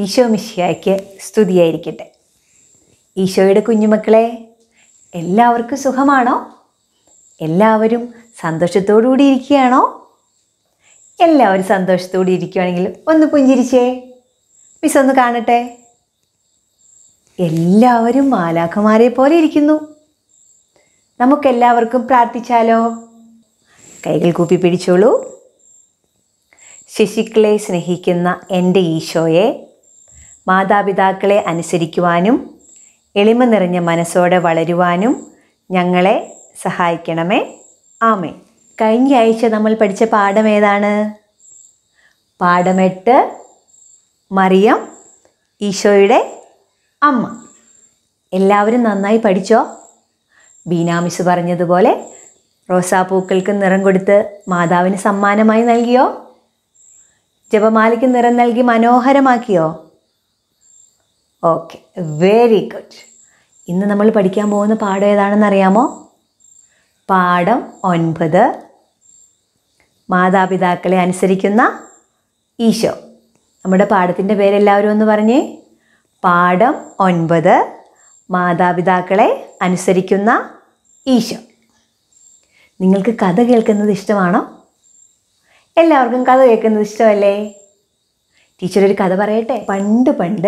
ഈശോ മിഷിയായ്ക്ക് സ്തുതിയായിരിക്കട്ടെ ഈശോയുടെ കുഞ്ഞുമക്കളെ എല്ലാവർക്കും സുഖമാണോ എല്ലാവരും സന്തോഷത്തോടുകൂടി ഇരിക്കുകയാണോ എല്ലാവരും സന്തോഷത്തോടെ ഇരിക്കുകയാണെങ്കിൽ ഒന്ന് പുഞ്ചിരിച്ചേ മിസ് ഒന്ന് കാണട്ടെ എല്ലാവരും മാലാഖമാരെ പോലെ ഇരിക്കുന്നു നമുക്കെല്ലാവർക്കും പ്രാർത്ഥിച്ചാലോ കൈകൾ കൂപ്പി പിടിച്ചോളൂ ശിശുക്കളെ സ്നേഹിക്കുന്ന എൻ്റെ ഈശോയെ മാതാപിതാക്കളെ അനുസരിക്കുവാനും എളിമ നിറഞ്ഞ മനസ്സോടെ വളരുവാനും ഞങ്ങളെ സഹായിക്കണമേ ആമേ കഴിഞ്ഞ ആഴ്ച നമ്മൾ പഠിച്ച പാഠം ഏതാണ് പാഠമെട്ട് മറിയം ഈശോയുടെ അമ്മ എല്ലാവരും നന്നായി പഠിച്ചോ ബീനാമിസ് പറഞ്ഞതുപോലെ റോസാപ്പൂക്കൾക്ക് നിറം കൊടുത്ത് മാതാവിന് സമ്മാനമായി നൽകിയോ ജപമാലയ്ക്ക് നിറം നൽകി മനോഹരമാക്കിയോ ഓക്കെ വെരി ഗുഡ് ഇന്ന് നമ്മൾ പഠിക്കാൻ പോകുന്ന പാഠം ഏതാണെന്ന് അറിയാമോ പാഠം ഒൻപത് മാതാപിതാക്കളെ അനുസരിക്കുന്ന ഈശോ നമ്മുടെ പാഠത്തിൻ്റെ പേരെല്ലാവരും ഒന്ന് പറഞ്ഞേ പാഠം ഒൻപത് മാതാപിതാക്കളെ അനുസരിക്കുന്ന ഈശോ നിങ്ങൾക്ക് കഥ കേൾക്കുന്നത് ഇഷ്ടമാണോ എല്ലാവർക്കും കഥ കേൾക്കുന്നത് ഇഷ്ടമല്ലേ ടീച്ചർ ഒരു കഥ പറയട്ടെ പണ്ട് പണ്ട്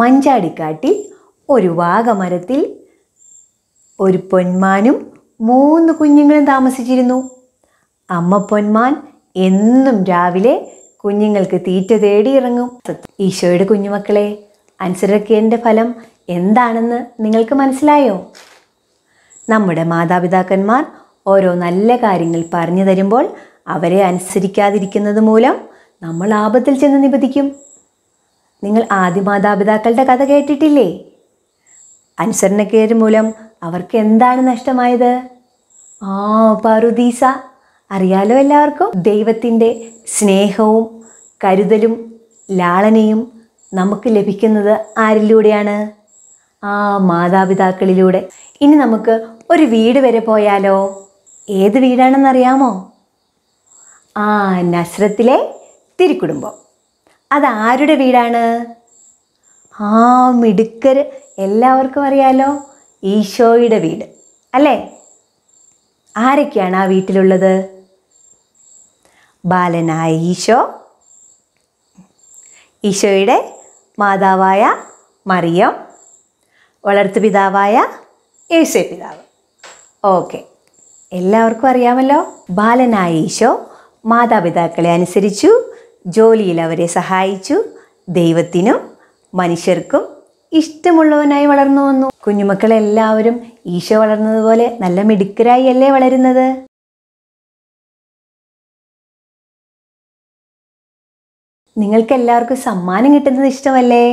മഞ്ചാടിക്കാട്ടിൽ ഒരു വാഗമരത്തിൽ ഒരു പൊന്മാനും മൂന്ന് കുഞ്ഞുങ്ങളും താമസിച്ചിരുന്നു അമ്മ പൊന്മാൻ എന്നും രാവിലെ കുഞ്ഞുങ്ങൾക്ക് തീറ്റ തേടി ഇറങ്ങും ഈശോയുടെ കുഞ്ഞുമക്കളെ അനുസരക്കേൻ്റെ ഫലം എന്താണെന്ന് നിങ്ങൾക്ക് മനസ്സിലായോ നമ്മുടെ മാതാപിതാക്കന്മാർ ഓരോ നല്ല കാര്യങ്ങൾ പറഞ്ഞു തരുമ്പോൾ അവരെ അനുസരിക്കാതിരിക്കുന്നത് മൂലം നമ്മൾ ആപത്തിൽ ചെന്ന് നിപതിക്കും നിങ്ങൾ ആദ്യ മാതാപിതാക്കളുടെ കഥ കേട്ടിട്ടില്ലേ അനുസരണക്കേര് മൂലം അവർക്ക് എന്താണ് നഷ്ടമായത് ആ പറുദീസ അറിയാലോ എല്ലാവർക്കും ദൈവത്തിൻ്റെ സ്നേഹവും കരുതലും ലാളനയും നമുക്ക് ലഭിക്കുന്നത് ആരിലൂടെയാണ് ആ മാതാപിതാക്കളിലൂടെ ഇനി നമുക്ക് ഒരു വീട് വരെ പോയാലോ ഏത് വീടാണെന്നറിയാമോ ആ നസ്രത്തിലെ തിരുക്കുടുംബം അതാരുടെ വീടാണ് ആ മിടുക്കർ എല്ലാവർക്കും അറിയാലോ ഈശോയുടെ വീട് അല്ലേ ആരൊക്കെയാണ് ആ വീട്ടിലുള്ളത് ബാലനായ ഈശോ ഈശോയുടെ മാതാവായ മറിയം വളർത്തു പിതാവായ യേശു പിതാവ് ഓക്കെ എല്ലാവർക്കും അറിയാമല്ലോ ബാലനായ ഈശോ മാതാപിതാക്കളെ അനുസരിച്ചു ജോലിയിൽ അവരെ സഹായിച്ചു ദൈവത്തിനും മനുഷ്യർക്കും ഇഷ്ടമുള്ളവനായി വളർന്നു വന്നു കുഞ്ഞുമക്കളെല്ലാവരും ഈശോ വളർന്നതുപോലെ നല്ല മിടുക്കരായി അല്ലേ വളരുന്നത് എല്ലാവർക്കും സമ്മാനം കിട്ടുന്നത് ഇഷ്ടമല്ലേ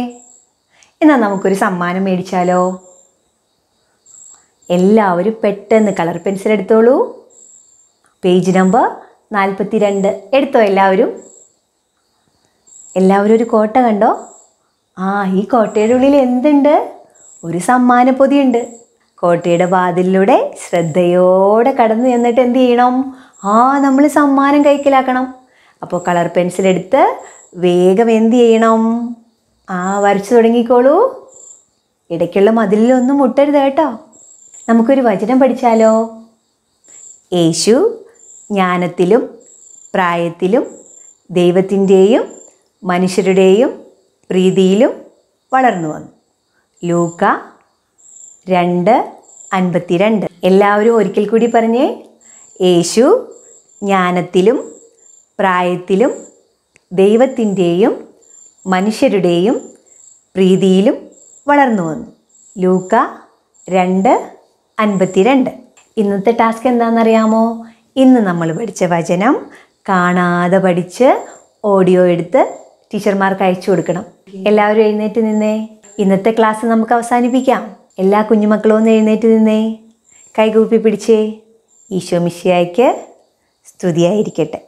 എന്നാൽ നമുക്കൊരു സമ്മാനം മേടിച്ചാലോ എല്ലാവരും പെട്ടെന്ന് കളർ പെൻസിൽ എടുത്തോളൂ പേജ് നമ്പർ നാൽപ്പത്തി രണ്ട് എടുത്തോ എല്ലാവരും എല്ലാവരും ഒരു കോട്ട കണ്ടോ ആ ഈ കോട്ടയുടെ ഉള്ളിൽ എന്തുണ്ട് ഒരു പൊതിയുണ്ട് കോട്ടയുടെ വാതിലിലൂടെ ശ്രദ്ധയോടെ കടന്നു ചെന്നിട്ട് എന്ത് ചെയ്യണം ആ നമ്മൾ സമ്മാനം കൈക്കലാക്കണം അപ്പോൾ കളർ പെൻസിൽ എടുത്ത് വേഗം എന്ത് ചെയ്യണം ആ വരച്ചു തുടങ്ങിക്കോളൂ ഇടയ്ക്കുള്ള മതിലിലൊന്നും മുട്ടരുത് കേട്ടോ നമുക്കൊരു വചനം പഠിച്ചാലോ യേശു ജ്ഞാനത്തിലും പ്രായത്തിലും ദൈവത്തിൻ്റെയും മനുഷ്യരുടെയും പ്രീതിയിലും വളർന്നു വന്നു ലൂക്ക രണ്ട് അൻപത്തിരണ്ട് എല്ലാവരും ഒരിക്കൽ കൂടി പറഞ്ഞേ യേശു ജ്ഞാനത്തിലും പ്രായത്തിലും ദൈവത്തിൻ്റെയും മനുഷ്യരുടെയും പ്രീതിയിലും വളർന്നു വന്നു ലൂക്ക രണ്ട് അൻപത്തിരണ്ട് ഇന്നത്തെ ടാസ്ക് എന്താണെന്നറിയാമോ ഇന്ന് നമ്മൾ പഠിച്ച വചനം കാണാതെ പഠിച്ച് ഓഡിയോ എടുത്ത് ടീച്ചർമാർക്ക് അയച്ചു കൊടുക്കണം എല്ലാവരും എഴുന്നേറ്റ് നിന്നേ ഇന്നത്തെ ക്ലാസ് നമുക്ക് അവസാനിപ്പിക്കാം എല്ലാ കുഞ്ഞുമക്കളും ഒന്ന് എഴുന്നേറ്റ് നിന്നേ കൈകൂപ്പി പിടിച്ചേ ഈശോ മിശിയായ്ക്ക് സ്തുതിയായിരിക്കട്ടെ